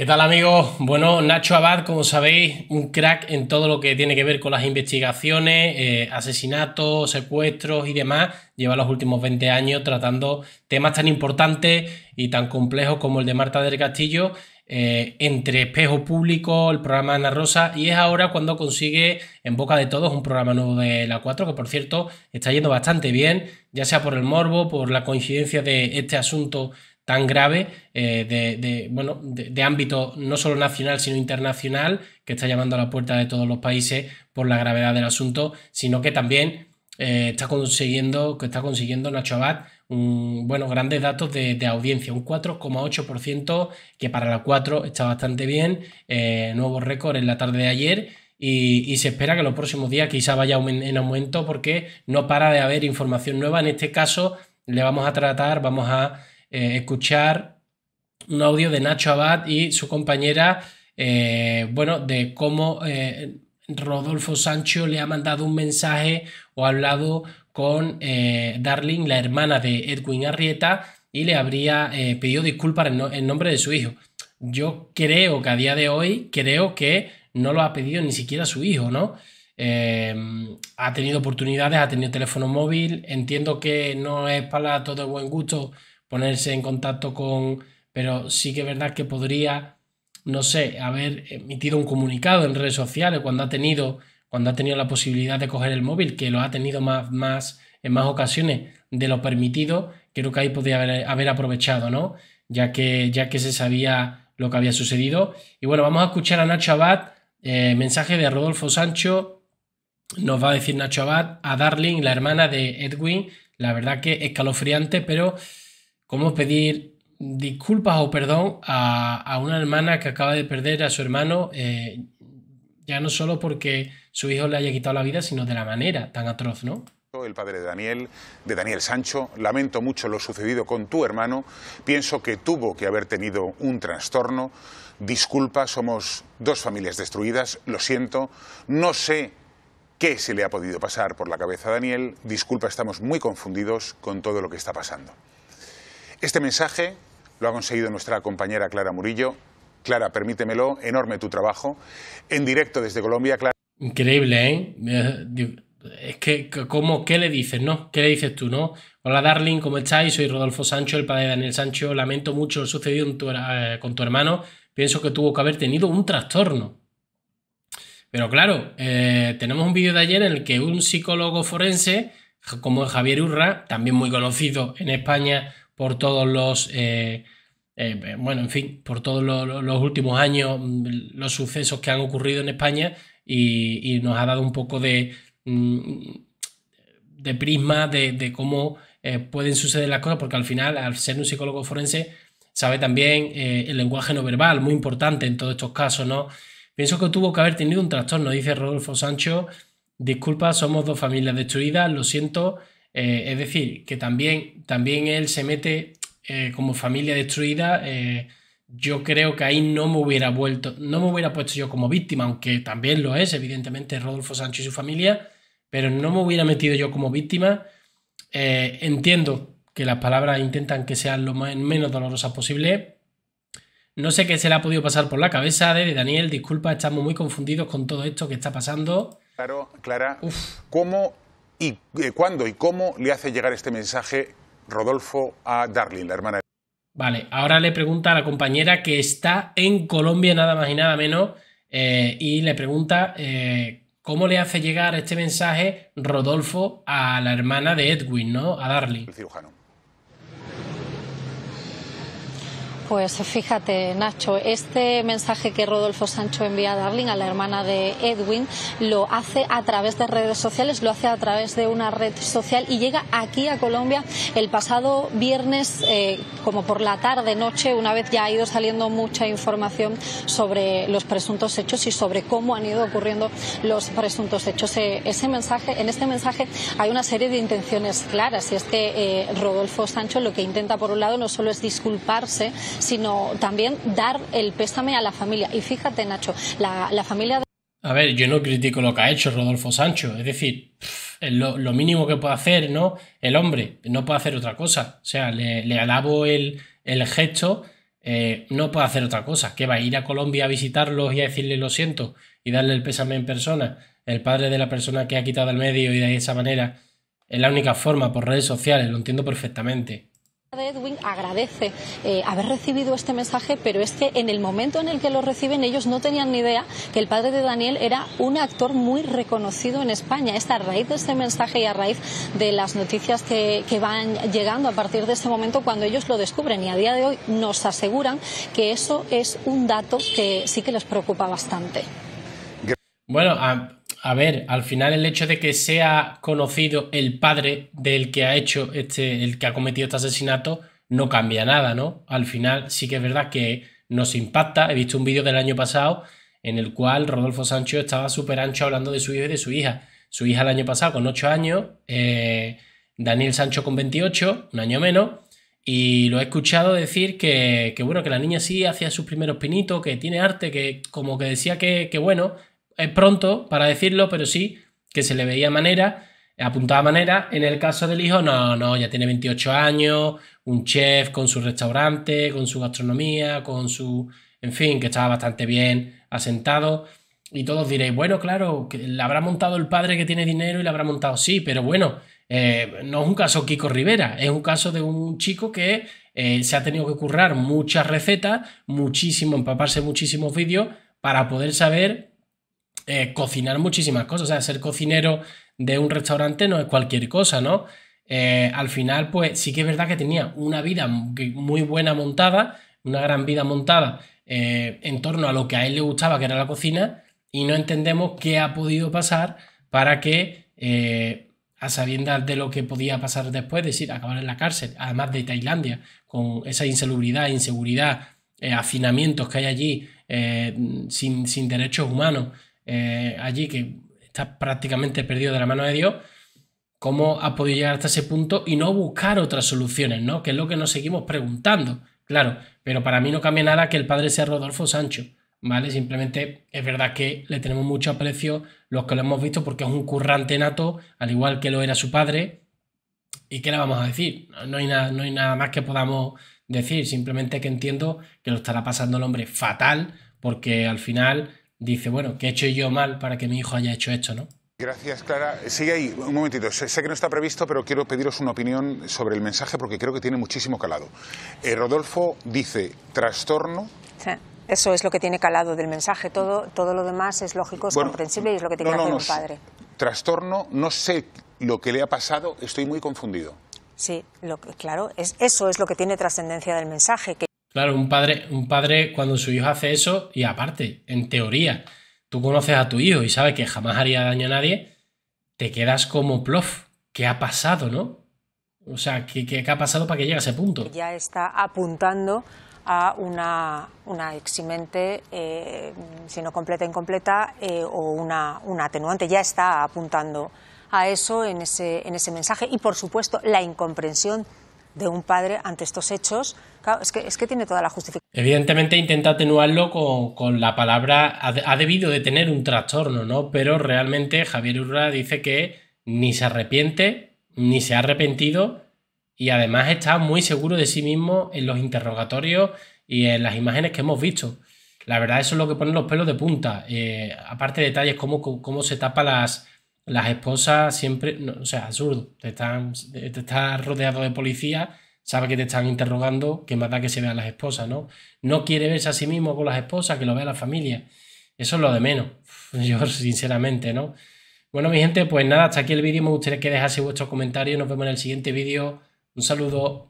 ¿Qué tal amigos? Bueno, Nacho Abad, como sabéis, un crack en todo lo que tiene que ver con las investigaciones, eh, asesinatos, secuestros y demás. Lleva los últimos 20 años tratando temas tan importantes y tan complejos como el de Marta del Castillo eh, entre Espejo Público, el programa Ana Rosa, y es ahora cuando consigue en boca de todos un programa nuevo de la 4, que por cierto está yendo bastante bien, ya sea por el morbo, por la coincidencia de este asunto tan grave eh, de, bueno, de, ámbito no solo nacional, sino internacional, que está llamando a la puerta de todos los países por la gravedad del asunto, sino que también eh, está consiguiendo, que está consiguiendo Nacho Abad un, bueno, grandes datos de, audiencia, un 4,8%, que para la 4 está bastante bien, eh, nuevo récord en la tarde de ayer. Y, y, se espera que los próximos días quizá vaya en aumento porque no para de haber información nueva. En este caso, le vamos a tratar, vamos a eh, escuchar un audio de Nacho Abad y su compañera, eh, bueno, de cómo eh, Rodolfo Sancho le ha mandado un mensaje o ha hablado con Darling, la hermana de Edwin Arrieta, y le habría pedido disculpas en, nombre de su hijo. Yo creo que a día de hoy, creo que no lo ha pedido ni siquiera su hijo, ¿no? ha tenido oportunidades, ha tenido teléfono móvil, entiendo que no es para todo buen gusto ponerse en contacto con... Pero sí que es verdad que podría, no sé, haber emitido un comunicado en redes sociales cuando ha tenido, cuando ha tenido la posibilidad de coger el móvil, que lo ha tenido más, más, en más ocasiones de lo permitido, creo que ahí podría haber, aprovechado, ¿no? Ya que, ya que se sabía lo que había sucedido. Y bueno, vamos a escuchar a Nacho Abad, eh, mensaje de Rodolfo Sancho. Nos va a decir Nacho Abad a Darling, la hermana de Edwin. La verdad que escalofriante, pero cómo pedir disculpas o perdón a, a, una hermana que acaba de perder a su hermano, eh, ya no solo porque su hijo le haya quitado la vida, sino de la manera tan atroz, ¿no? El padre de Daniel, de Daniel Sancho, lamento mucho lo sucedido con tu hermano, pienso que tuvo que haber tenido un trastorno, disculpa, somos dos familias destruidas, lo siento, no sé qué se le ha podido pasar por la cabeza a Daniel, disculpa, estamos muy confundidos con todo lo que está pasando. Este mensaje lo ha conseguido nuestra compañera Clara Murillo. Clara, permítemelo, enorme tu trabajo. En directo desde Colombia, Clara. Increíble, ¿eh? Es que, ¿cómo, ¿qué le dices, no? ¿Qué le dices tú, no? Hola, darling, ¿cómo estáis? Soy Rodolfo Sancho, el padre de Daniel Sancho. Lamento mucho lo sucedido eh, con tu hermano. Pienso que tuvo que haber tenido un trastorno. Pero claro, eh, tenemos un vídeo de ayer en el que un psicólogo forense, como es Javier Urra, también muy conocido en España por todos los... Eh, eh, eh, bueno, en fin, por todos los, últimos años, mm, los sucesos que han ocurrido en España y, nos ha dado un poco de, mm, de prisma de, cómo pueden suceder las cosas, porque al final, al ser un psicólogo forense, sabe también el lenguaje no verbal, muy importante en todos estos casos, ¿no? Pienso que tuvo que haber tenido un trastorno, dice Rodolfo Sancho. Disculpa, somos dos familias destruidas, lo siento, eh, es decir, que también, también él se mete eh, como familia destruida. Eh, yo creo que ahí no me hubiera vuelto, no me hubiera puesto yo como víctima, aunque también lo es, evidentemente, Rodolfo Sánchez y su familia, pero no me hubiera metido yo como víctima. entiendo que las palabras intentan que sean lo más, menos dolorosas posible. No sé qué se le ha podido pasar por la cabeza de Daniel. Disculpa, estamos muy confundidos con todo esto que está pasando. Claro, Clara. ¿Cómo ¿Y eh, cuándo y cómo le hace llegar este mensaje Rodolfo a Darling, la hermana? Vale, ahora le pregunta a la compañera que está en Colombia nada más y nada menos eh, y le pregunta eh, cómo le hace llegar este mensaje Rodolfo a la hermana de Edwin, ¿no? A Darling. El cirujano. Pues fíjate, Nacho, este mensaje que Rodolfo Sancho envía a Darling, a la hermana de Edwin, lo hace a través de redes sociales, lo hace a través de una red social y llega aquí a Colombia el pasado viernes, eh, como por la tarde, noche, una vez ya ha ido saliendo mucha información sobre los presuntos hechos y sobre cómo han ido ocurriendo los presuntos hechos. Eh, ese mensaje, en este mensaje hay una serie de intenciones claras y es que eh, Rodolfo Sancho lo que intenta, por un lado, no solo es disculparse, sino también dar el pésame a la familia. Y fíjate, Nacho, la, la familia... A ver, yo no critico lo que ha hecho Rodolfo Sancho, es decir, lo, mínimo que puede hacer, ¿no? El hombre no puede hacer otra cosa, o sea, le, alabo el, gesto, eh, no puede hacer otra cosa, que va a ir a Colombia a visitarlos y a decirle lo siento y darle el pésame en persona, el padre de la persona que ha quitado el medio y de esa manera, es la única forma por redes sociales, lo entiendo perfectamente. Edwin agradece eh, haber recibido este mensaje, pero es que en el momento en el que lo reciben ellos no tenían ni idea que el padre de Daniel era un actor muy reconocido en España. Es a raíz de este mensaje y a raíz de las noticias que, van llegando a partir de este momento cuando ellos lo descubren y a día de hoy nos aseguran que eso es un dato que sí que les preocupa bastante. Bueno, a ver, al final el hecho de que sea conocido el padre del que ha hecho este, el que ha cometido este asesinato, no cambia nada, ¿no? Al final sí que es verdad que nos impacta. He visto un vídeo del año pasado en el cual Rodolfo Sancho estaba súper ancho hablando de su hijo y de su hija. Su hija el año pasado con 8 años, eh, Daniel Sancho con 28, un año menos, y lo he escuchado decir que, que bueno, que la niña sí hacía sus primeros pinitos, que tiene arte, que como que decía que, que bueno, es pronto para decirlo, pero sí que se le veía manera, apuntaba manera. En el caso del hijo, no, no, ya tiene 28 años, un chef con su restaurante, con su gastronomía, con su... En fin, que estaba bastante bien asentado. Y todos diréis, bueno, claro, que le habrá montado el padre que tiene dinero y le habrá montado, sí, pero bueno, eh, no es un caso Kiko Rivera, es un caso de un chico que eh, se ha tenido que currar muchas recetas, muchísimo, empaparse muchísimos vídeos para poder saber eh, cocinar muchísimas cosas. O sea, ser cocinero de un restaurante no es cualquier cosa, ¿no? Eh, al final, pues sí que es verdad que tenía una vida muy buena montada, una gran vida montada eh, en torno a lo que a él le gustaba, que era la cocina, y no entendemos qué ha podido pasar para que, a sabiendas de lo que podía pasar después, decir, acabar en la cárcel, además de Tailandia, con esa insalubridad, inseguridad, afinamientos que hay allí sin derechos humanos. Eh, allí que está prácticamente perdido de la mano de Dios, cómo ha podido llegar hasta ese punto y no buscar otras soluciones, ¿no? Que es lo que nos seguimos preguntando, claro, pero para mí no cambia nada que el padre sea Rodolfo Sancho, ¿vale? Simplemente es verdad que le tenemos mucho aprecio los que lo hemos visto porque es un currante nato, al igual que lo era su padre, ¿Y qué le vamos a decir? No hay, nada, no hay nada más que podamos decir, simplemente que entiendo que lo estará pasando el hombre fatal, porque al final dice, bueno, ¿qué he hecho yo mal para que mi hijo haya hecho esto, no? Gracias, Clara. Sigue ahí, un momentito. Sé que no está previsto, pero quiero pediros una opinión sobre el mensaje porque creo que tiene muchísimo calado. Eh, Rodolfo dice, trastorno... Eso es lo que tiene calado del mensaje. Todo, todo lo demás es lógico, es comprensible y es lo que tiene que hacer un padre. Trastorno, no sé lo que le ha pasado, estoy muy confundido. Sí, lo claro, es, eso es lo que tiene trascendencia del mensaje. Que Claro, un padre, un padre cuando su hijo hace eso, y aparte, en teoría, tú conoces a tu hijo y sabes que jamás haría daño a nadie, te quedas como plof. ¿Qué ha pasado, no? O sea, ¿qué, qué, ha pasado para que llegue a ese punto? Ya está apuntando a una, una eximente, eh, si no completa, incompleta, eh, o una, atenuante. Ya está apuntando a eso ese, en ese mensaje. Y, por supuesto, la incomprensión de un padre ante estos hechos, es, que, tiene toda la justificación. Evidentemente intenta atenuarlo con, la palabra, ha, debido de tener un trastorno, ¿no? Pero realmente Javier Urra dice que ni se arrepiente, ni se ha arrepentido y además está muy seguro de sí mismo en los interrogatorios y en las imágenes que hemos visto. La verdad, eso es lo que pone los pelos de punta. Eh, aparte detalles como cómo se tapa las, las esposas siempre, o sea, absurdo, te están, estás rodeado de policía, sabe que te están interrogando, que más da que se vean las esposas, ¿no? No quiere verse a sí mismo con las esposas, que lo vea la familia. Eso es lo de menos, yo sinceramente, ¿no? Bueno, mi gente, pues nada, hasta aquí el vídeo. Me gustaría que dejase vuestros comentarios. Nos vemos en el siguiente vídeo. Un saludo.